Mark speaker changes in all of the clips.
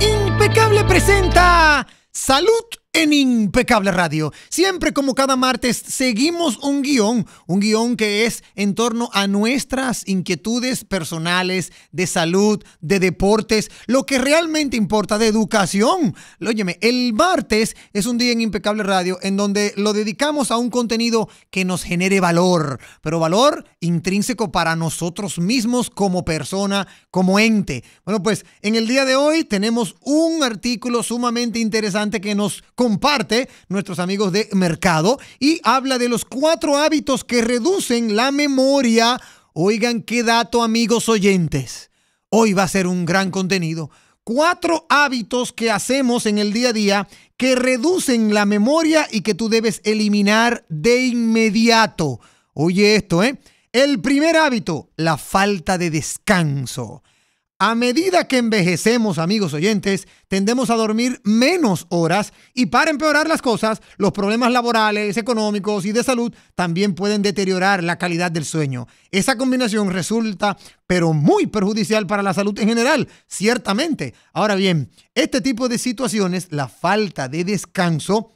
Speaker 1: Impecable presenta Salud en Impecable Radio. Siempre como cada martes seguimos un guión, un guión que es en torno a nuestras inquietudes personales, de salud, de deportes, lo que realmente importa, de educación. Óyeme, el martes es un día en Impecable Radio en donde lo dedicamos a un contenido que nos genere valor, pero valor intrínseco para nosotros mismos como persona, como ente. Bueno, pues en el día de hoy tenemos un artículo sumamente interesante que nos comparte nuestros amigos de Mercado y habla de los cuatro hábitos que reducen la memoria. Oigan qué dato, amigos oyentes. Hoy va a ser un gran contenido. Cuatro hábitos que hacemos en el día a día que reducen la memoria y que tú debes eliminar de inmediato. Oye esto, ¿eh? El primer hábito, la falta de descanso. A medida que envejecemos, amigos oyentes, tendemos a dormir menos horas y para empeorar las cosas, los problemas laborales, económicos y de salud también pueden deteriorar la calidad del sueño. Esa combinación resulta pero muy perjudicial para la salud en general, ciertamente. Ahora bien, este tipo de situaciones, la falta de descanso,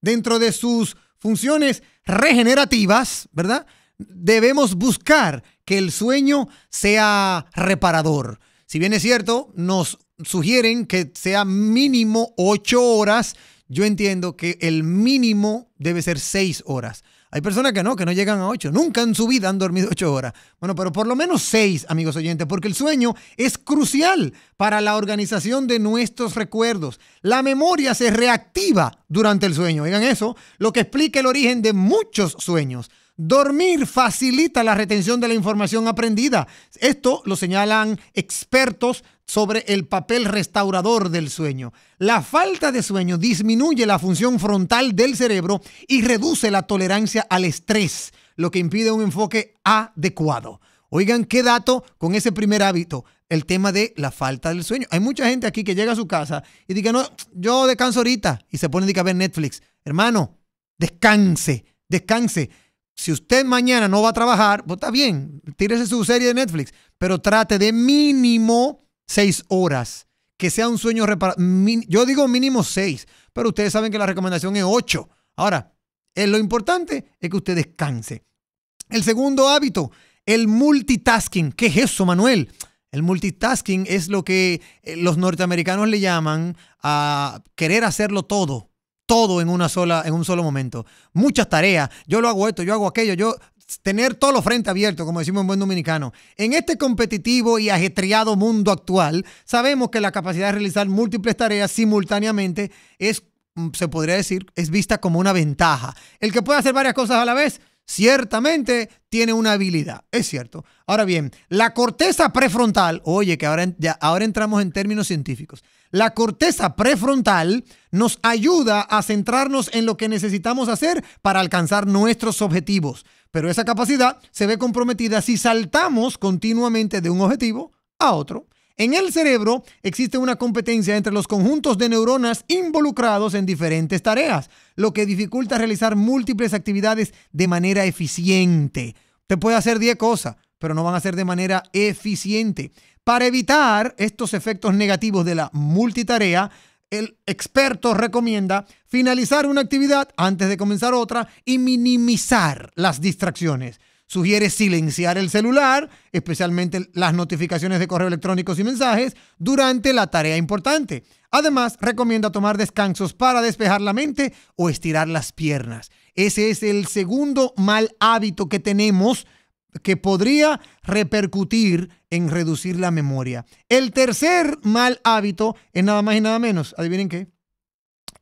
Speaker 1: dentro de sus funciones regenerativas, ¿verdad? debemos buscar que el sueño sea reparador. Si bien es cierto, nos sugieren que sea mínimo ocho horas, yo entiendo que el mínimo debe ser seis horas. Hay personas que no, que no llegan a ocho. Nunca en su vida han dormido ocho horas. Bueno, pero por lo menos seis, amigos oyentes, porque el sueño es crucial para la organización de nuestros recuerdos. La memoria se reactiva durante el sueño. Oigan eso, lo que explica el origen de muchos sueños. Dormir facilita la retención de la información aprendida. Esto lo señalan expertos sobre el papel restaurador del sueño. La falta de sueño disminuye la función frontal del cerebro y reduce la tolerancia al estrés, lo que impide un enfoque adecuado. Oigan, qué dato con ese primer hábito, el tema de la falta del sueño. Hay mucha gente aquí que llega a su casa y dice, no, yo descanso ahorita y se pone a ver Netflix. Hermano, descanse, descanse. Si usted mañana no va a trabajar, pues está bien, tírese su serie de Netflix, pero trate de mínimo seis horas. Que sea un sueño reparado. Yo digo mínimo seis, pero ustedes saben que la recomendación es ocho. Ahora, eh, lo importante es que usted descanse. El segundo hábito, el multitasking. ¿Qué es eso, Manuel? El multitasking es lo que eh, los norteamericanos le llaman a ah, querer hacerlo todo todo en una sola, en un solo momento. Muchas tareas. Yo lo hago esto, yo hago aquello, yo tener todo lo frente abierto como decimos en buen dominicano. En este competitivo y ajetreado mundo actual, sabemos que la capacidad de realizar múltiples tareas simultáneamente es, mm, se podría decir, es vista como una ventaja. El que puede hacer varias cosas a la vez ciertamente tiene una habilidad, es cierto. Ahora bien, la corteza prefrontal, oye, que ahora, ya, ahora entramos en términos científicos, la corteza prefrontal nos ayuda a centrarnos en lo que necesitamos hacer para alcanzar nuestros objetivos, pero esa capacidad se ve comprometida si saltamos continuamente de un objetivo a otro. En el cerebro existe una competencia entre los conjuntos de neuronas involucrados en diferentes tareas, lo que dificulta realizar múltiples actividades de manera eficiente. Te puede hacer 10 cosas, pero no van a ser de manera eficiente. Para evitar estos efectos negativos de la multitarea, el experto recomienda finalizar una actividad antes de comenzar otra y minimizar las distracciones. Sugiere silenciar el celular, especialmente las notificaciones de correo electrónico y mensajes, durante la tarea importante. Además, recomienda tomar descansos para despejar la mente o estirar las piernas. Ese es el segundo mal hábito que tenemos que podría repercutir en reducir la memoria. El tercer mal hábito es nada más y nada menos, adivinen qué,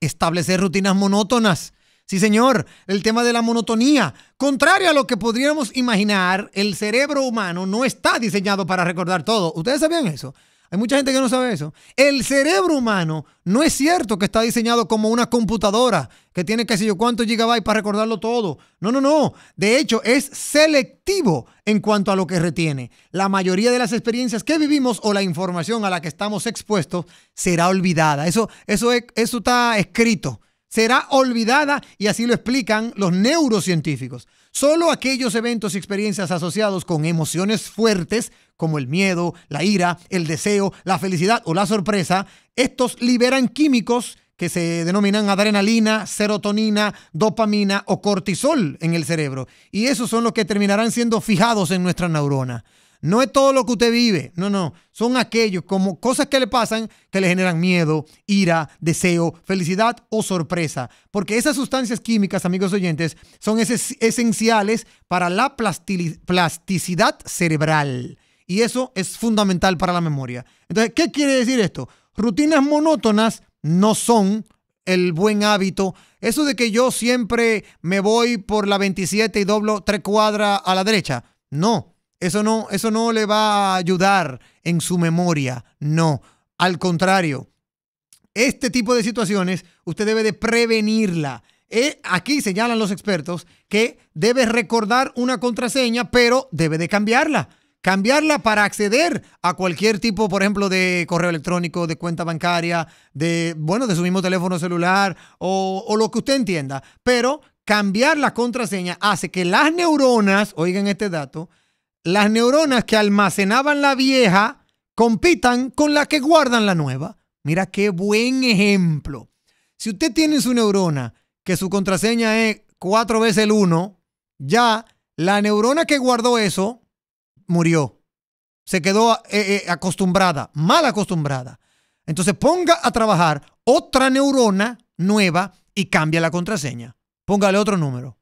Speaker 1: establecer rutinas monótonas. Sí, señor, el tema de la monotonía. Contrario a lo que podríamos imaginar, el cerebro humano no está diseñado para recordar todo. ¿Ustedes sabían eso? Hay mucha gente que no sabe eso. El cerebro humano no es cierto que está diseñado como una computadora que tiene qué sé yo cuántos gigabytes para recordarlo todo. No, no, no. De hecho, es selectivo en cuanto a lo que retiene. La mayoría de las experiencias que vivimos o la información a la que estamos expuestos será olvidada. Eso, eso, eso está escrito será olvidada y así lo explican los neurocientíficos. Solo aquellos eventos y experiencias asociados con emociones fuertes como el miedo, la ira, el deseo, la felicidad o la sorpresa, estos liberan químicos que se denominan adrenalina, serotonina, dopamina o cortisol en el cerebro. Y esos son los que terminarán siendo fijados en nuestra neurona. No es todo lo que usted vive, no, no. Son aquellos como cosas que le pasan que le generan miedo, ira, deseo, felicidad o sorpresa. Porque esas sustancias químicas, amigos oyentes, son esenciales para la plasticidad cerebral. Y eso es fundamental para la memoria. Entonces, ¿qué quiere decir esto? Rutinas monótonas no son el buen hábito. Eso de que yo siempre me voy por la 27 y doblo tres cuadras a la derecha. No, eso no, eso no le va a ayudar en su memoria, no. Al contrario, este tipo de situaciones usted debe de prevenirla. Eh, aquí señalan los expertos que debe recordar una contraseña, pero debe de cambiarla. Cambiarla para acceder a cualquier tipo, por ejemplo, de correo electrónico, de cuenta bancaria, de, bueno, de su mismo teléfono celular o lo que usted entienda. Pero cambiar la contraseña hace que las neuronas, oigan este dato, las neuronas que almacenaban la vieja compitan con las que guardan la nueva. Mira qué buen ejemplo. Si usted tiene su neurona que su contraseña es cuatro veces el 1, ya la neurona que guardó eso murió. Se quedó eh, eh, acostumbrada, mal acostumbrada. Entonces ponga a trabajar otra neurona nueva y cambia la contraseña. Póngale otro número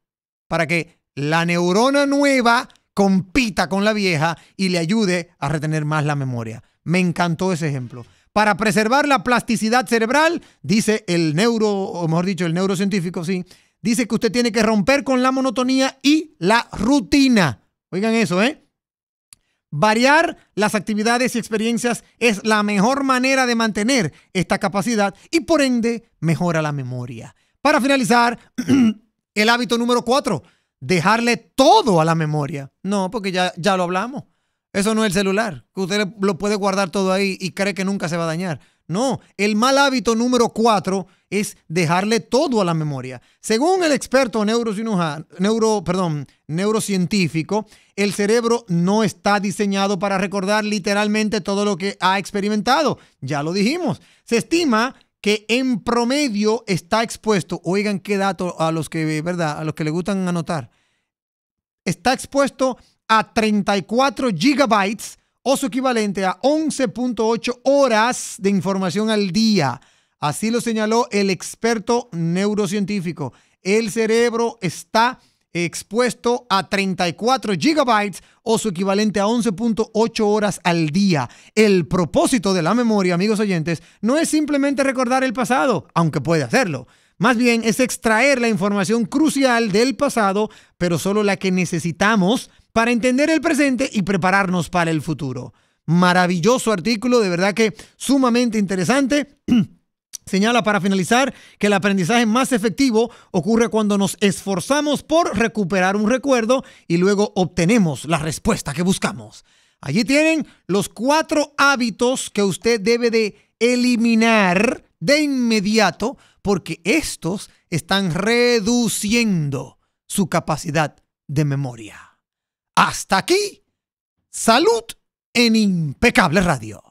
Speaker 1: para que la neurona nueva compita con la vieja y le ayude a retener más la memoria. Me encantó ese ejemplo. Para preservar la plasticidad cerebral, dice el neuro, o mejor dicho, el neurocientífico, sí, dice que usted tiene que romper con la monotonía y la rutina. Oigan eso, ¿eh? Variar las actividades y experiencias es la mejor manera de mantener esta capacidad y por ende mejora la memoria. Para finalizar, el hábito número cuatro, dejarle todo a la memoria. No, porque ya, ya lo hablamos. Eso no es el celular, que usted lo puede guardar todo ahí y cree que nunca se va a dañar. No, el mal hábito número cuatro es dejarle todo a la memoria. Según el experto neuro, perdón, neurocientífico, el cerebro no está diseñado para recordar literalmente todo lo que ha experimentado. Ya lo dijimos. Se estima que en promedio está expuesto, oigan qué dato a los que, ¿verdad? A los que le gustan anotar, está expuesto a 34 gigabytes o su equivalente a 11.8 horas de información al día. Así lo señaló el experto neurocientífico. El cerebro está expuesto a 34 gigabytes o su equivalente a 11.8 horas al día. El propósito de la memoria, amigos oyentes, no es simplemente recordar el pasado, aunque puede hacerlo. Más bien es extraer la información crucial del pasado, pero solo la que necesitamos para entender el presente y prepararnos para el futuro. Maravilloso artículo, de verdad que sumamente interesante. Señala para finalizar que el aprendizaje más efectivo ocurre cuando nos esforzamos por recuperar un recuerdo y luego obtenemos la respuesta que buscamos. Allí tienen los cuatro hábitos que usted debe de eliminar de inmediato porque estos están reduciendo su capacidad de memoria. Hasta aquí, salud en impecable radio.